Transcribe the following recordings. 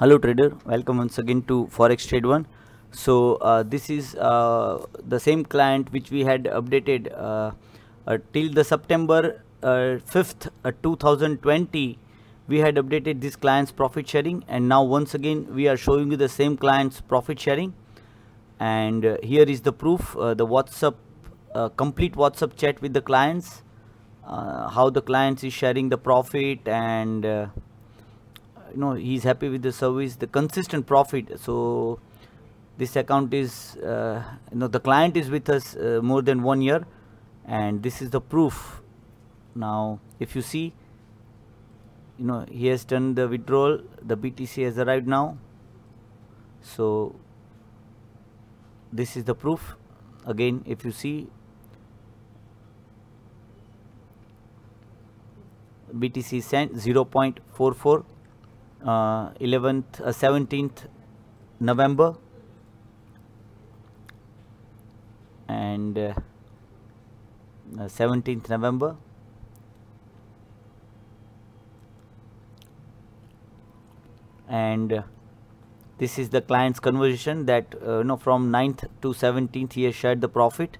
hello trader welcome once again to forex trade one so uh, this is uh, the same client which we had updated uh, uh till the september 5th uh, uh, 2020 we had updated this client's profit sharing and now once again we are showing you the same client's profit sharing and here is the proof the whatsapp complete whatsapp chat with the clients how the clients is sharing the profit and you know he's happy with the service the consistent profit so this account is uh, you know the client is with us uh, more than one year and this is the proof now if you see you know he has done the withdrawal the BTC has arrived now so this is the proof again if you see BTC sent 0.44 uh, 11th, uh, 17th November and uh, 17th uh, November and uh, this is the client's conversation that uh, you know from 9th to 17th he has shared the profit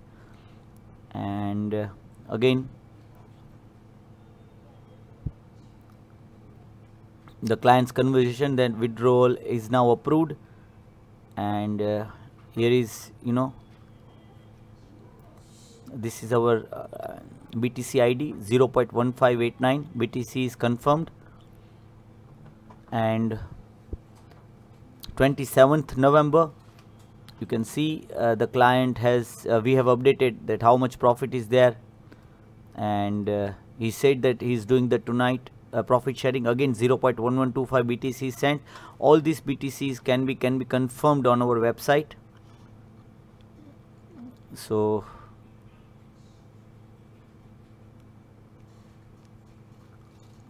and again the client's conversation then withdrawal is now approved and uh, here is you know this is our uh, BTC ID 0.1589 BTC is confirmed and 27th November you can see uh, the client has uh, we have updated that how much profit is there and uh, he said that he is doing that tonight uh, profit sharing again 0.1125 BTC cent all these BTCs can be can be confirmed on our website so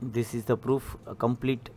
this is the proof complete